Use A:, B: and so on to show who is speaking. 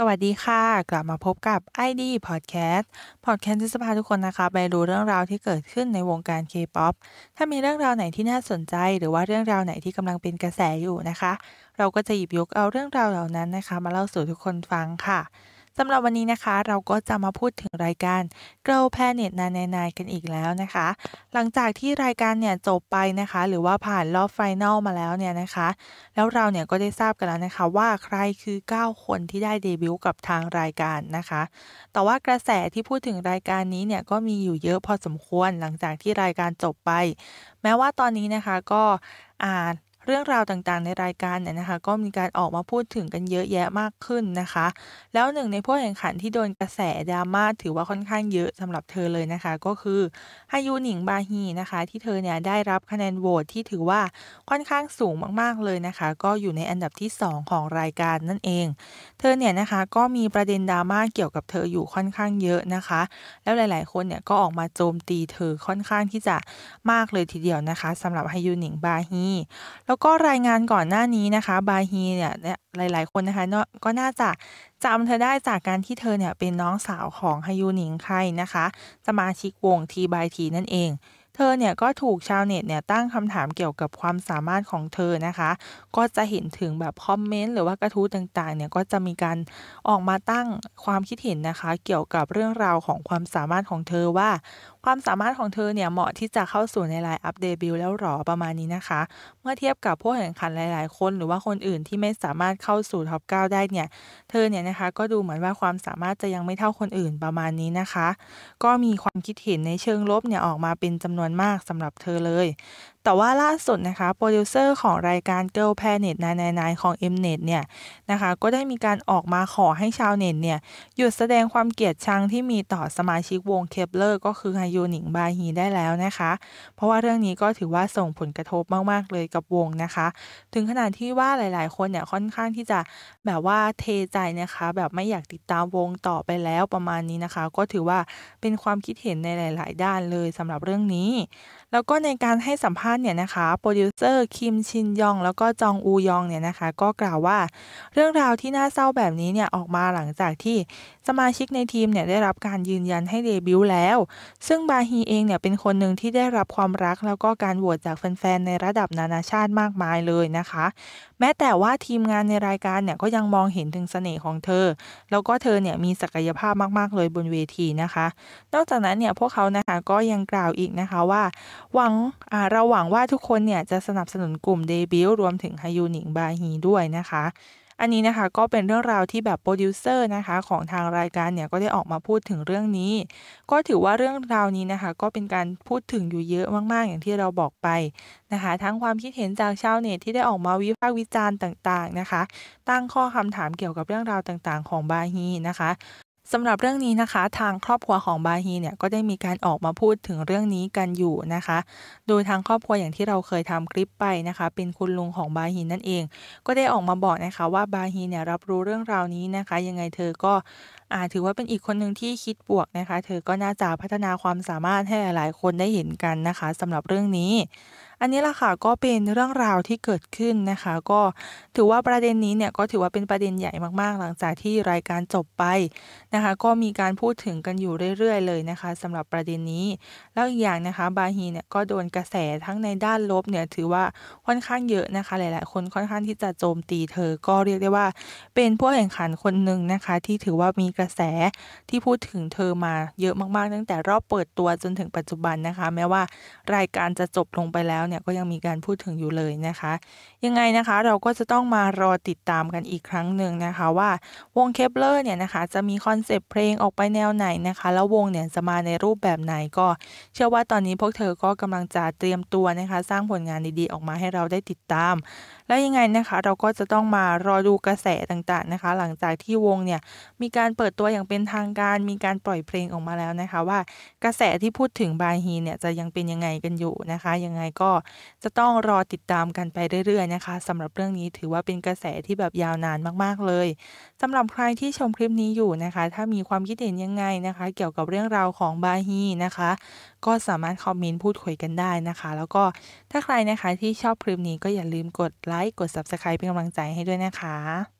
A: สวัสดีค่ะ กลับมาพบกับ ID Podcast Podcast ที่จะพาทุกคนนะคะไปรู้เรื่องราวที่เกิดขึ้นในวงการ K-POP ถ้ามีเรื่องราวไหนที่น่าสนใจ หรือว่าเรื่องราวไหนที่กำลังเป็นกระแสอยู่นะคะ เราก็จะหยิบยกเอาเรื่องราวเหล่านั้นนะคะ มาเล่าสู่ทุกคนฟังค่ะสำหรับวันนี้นะคะเราก็จะมาพูดถึงรายการ g r l Planet นานนกันอีกแล้วนะคะ หลังจากที่รายการเนี่ยจบไปนะคะหรือว่าผ่านรอบไฟแนลมาแล้วเนี่ยนะคะ แล้วเราเนี่ยก็ได้ทราบกันแล้วนะคะว่าใครคือ 9 คนที่ได้เดบิวต์กับทางรายการนะคะแต่ว่ากระแสที่พูดถึงรายการนี้เนี่ยก็มีอยู่เยอะพอสมควรหลังจากที่รายการจบไป แม้ว่าตอนนี้นะคะก็อ่าเรื่องราวต่างๆในรายการเนี่ยนะคะก็มีการออกมาพูดถึงกันเยอะแยะมากขึ้นนะคะ แล้วหนึ่งในผู้แข่งขันที่โดนกระแสดราม่าถือว่าค่อนข้างเยอะสำหรับเธอเลยนะคะก็คือฮายูหนิงบาฮีนะคะที่เธอเนี่ยได้รับคะแนนโหวตที่ถือว่าค่อนข้างสูงมากๆเลยนะคะ ก็อยู่ในอันดับที่ 2 ของรายการนั่นเอง เธอเนี่ยนะคะก็มีประเด็นดราม่าเกี่ยวกับเธออยู่ค่อนข้างเยอะนะคะ แล้วหลาย ๆ คนเนี่ยก็ออกมาโจมตีเธอค่อนข้างที่จะมากเลยทีเดียวนะคะ สำหรับฮายูหนิงบาฮีแล้วก็รายงานก่อนหน้านี้นะคะ บาฮีเนี่ย หลาย ๆคนนะคะ ก็น่าจะจำเธอได้จากการที่เธอเนี่ยเป็นน้องสาวของฮยูหนิงไคนะคะ สมาชิกวงทีบายทีนั่นเองเธอเนี่ยก็ถูกชาวเน็ตเนี่ยตั้งคำถามเกี่ยวกับความสามารถของเธอนะคะ ก็จะเห็นถึงแบบคอมเมนต์หรือว่ากระทู้ต่างๆ เนี่ยก็จะมีการออกมาตั้งความคิดเห็นนะคะ เกี่ยวกับเรื่องราวของความสามารถของเธอว่าความสามารถของเธอเนี่ยเหมาะที่จะเข้าสู่ในไลน์อัปเดตบิลแล้วหรอประมาณนี้นะคะ เมื่อเทียบกับผู้แข่งขันหลายๆ คน หรือว่าคนอื่นที่ไม่สามารถเข้าสู่ท็อป9ได้เนี่ย เธอเนี่ยนะคะก็ดูเหมือนว่าความสามารถจะยังไม่เท่าคนอื่นประมาณนี้นะคะ ก็มีความคิดเห็นในเชิงลบเนี่ยออกมาเป็นจำนวนวนมากสำหรับเธอเลย แต่ว่าล่าสุดนะคะ โปรดิวเซอร์ของรายการ Girl Planet 999ของ Mnet เนี่ยนะคะ ก็ได้มีการออกมาขอให้ชาวเน็ตเนี่ยหยุดแสดงความเกลียดชังที่มีต่อสมาชิกวงเคปเลอร์ก็คือไฮยูนิงบาฮีได้แล้วนะคะ เพราะว่าเรื่องนี้ก็ถือว่าส่งผลกระทบมากๆเลยกับวงนะคะ ถึงขนาดที่ว่าหลาย ๆคนเนี่ยค่อนข้างที่จะแบบว่าเทใจนะคะ แบบไม่อยากติดตามวงต่อไปแล้วประมาณนี้นะคะ ก็ถือว่าเป็นความคิดเห็นในหลาย ๆ ด้านเลยสำหรับเรื่องนี้แล้วก็ในการให้สัมภาษณ์เนี่ยนะคะ โปรดิวเซอร์คิมชินยองแล้วก็จองอูยองเนี่ยนะคะ ก็กล่าวว่าเรื่องราวที่น่าเศร้าแบบนี้เนี่ย ออกมาหลังจากที่สมาชิกในทีมเนี่ย ได้รับการยืนยันให้เดบิวต์แล้ว ซึ่งบาฮีเองเนี่ยเป็นคนหนึ่งที่ได้รับความรัก แล้วก็การโหวตจากแฟนๆในระดับนานาชาติมากมายเลยนะคะ แม้แต่ว่าทีมงานในรายการเนี่ยก็ยังมองเห็นถึงเสน่ห์ของเธอ แล้วก็เธอเนี่ยมีศักยภาพมากๆเลยบนเวทีนะคะ นอกจากนั้นเนี่ยพวกเขานะคะก็ยังกล่าวอีกนะคะะว่าหวังเราหวังว่าทุกคนเนี่ยจะสนับสนุนกลุ่มเดบิวรวมถึงฮายูนิงบาฮีด้วยนะคะ อันนี้นะคะก็เป็นเรื่องราวที่แบบโปรดิวเซอร์นะคะ ของทางรายการเนี่ยก็ได้ออกมาพูดถึงเรื่องนี้ ก็ถือว่าเรื่องราวนี้นะคะ ก็เป็นการพูดถึงอยู่เยอะมาก ๆ อย่างที่เราบอกไปนะคะ ทั้งความคิดเห็นจากชาวเน็ตที่ได้ออกมาวิพากษ์วิจารณ์ต่างๆนะคะ ตั้งข้อคำถามเกี่ยวกับเรื่องราวต่างๆ ของบาฮีนะคะสำหรับเรื่องนี้นะคะทางครอบครัวของบาฮีเนี่ยก็ได้มีการออกมาพูดถึงเรื่องนี้กันอยู่นะคะ โดยทางครอบครัวอย่างที่เราเคยทำคลิปไปนะคะ เป็นคุณลุงของบาฮีนั่นเอง ก็ได้ออกมาบอกนะคะว่าบาฮีเนี่ยรับรู้เรื่องราวนี้นะคะ ยังไงเธอก็อาถือว่าเป็นอีกคนหนึ่งที่คิดบวกนะคะเธอก็น่าจะพัฒนาความสามารถให้หลายคนได้เห็นกันนะคะ สำหรับเรื่องนี้อันนี้ละค่ะก็เป็นเรื่องราวที่เกิดขึ้นนะคะก็ถือว่าประเด็นนี้เนี่ยก็ถือว่าเป็นประเด็นใหญ่มากๆ หลังจากที่รายการจบไปนะคะก็มีการพูดถึงกันอยู่เรื่อย ๆ เลยนะคะ สำหรับประเด็นนี้แล้วอีกอย่างนะคะ บาฮีเนี่ยก็โดนกระแสทั้งในด้านลบเนี่ยถือว่าค่อนข้างเยอะนะคะหลายๆ คนค่อนข้างที่จะโจมตีเธอก็เรียกได้ว่า เป็นผู้แข่งขันคนหนึ่งนะคะ ที่ถือว่ามีกระแสที่พูดถึงเธอมาเยอะมากๆ ตั้งแต่รอบเปิดตัวจนถึงปัจจุบันนะคะ แม้ว่ารายการจะจบลงไปแล้วเนี่ยก็ยังมีการพูดถึงอยู่เลยนะคะยังไงนะคะเราก็จะต้องมารอติดตามกันอีกครั้งหนึ่งนะคะว่าวงเคปเลอร์เนี่ยนะคะจะมีคอนเซปต์เพลงออกไปแนวไหนนะคะ แล้ววงเนี่ยจะมาในรูปแบบไหนก็เชื่อว่าตอนนี้พวกเธอก็กำลังจะเตรียมตัวนะคะ สร้างผลงานดีๆออกมาให้เราได้ติดตาม และยังไงนะคะเราก็จะต้องมารอดูกระแสต่างๆนะคะ หลังจากที่วงเนี่ยมีการเปิดตัวอย่างเป็นทางการ มีการปล่อยเพลงออกมาแล้วนะคะ ว่ากระแสที่พูดถึงบาฮีเนี่ยจะยังเป็นยังไงกันอยู่นะคะยังไงก็จะต้องรอติดตามกันไปเรื่อย ๆนะคะสำหรับเรื่องนี้ถือว่าเป็นกระแสที่แบบยาวนานมากๆเลยสำหรับใครที่ชมคลิปนี้อยู่นะคะ ถ้ามีความคิดเห็นยังไงนะคะ เกี่ยวกับเรื่องราวของบาฮีนะคะก็สามารถคอมเมนต์พูดคุยกันได้นะคะ แล้วก็ถ้าใครนะคะที่ชอบคลิปนี้ก็อย่าลืมกดไลค์กด Subscribe เป็นกำลังใจให้ด้วยนะคะ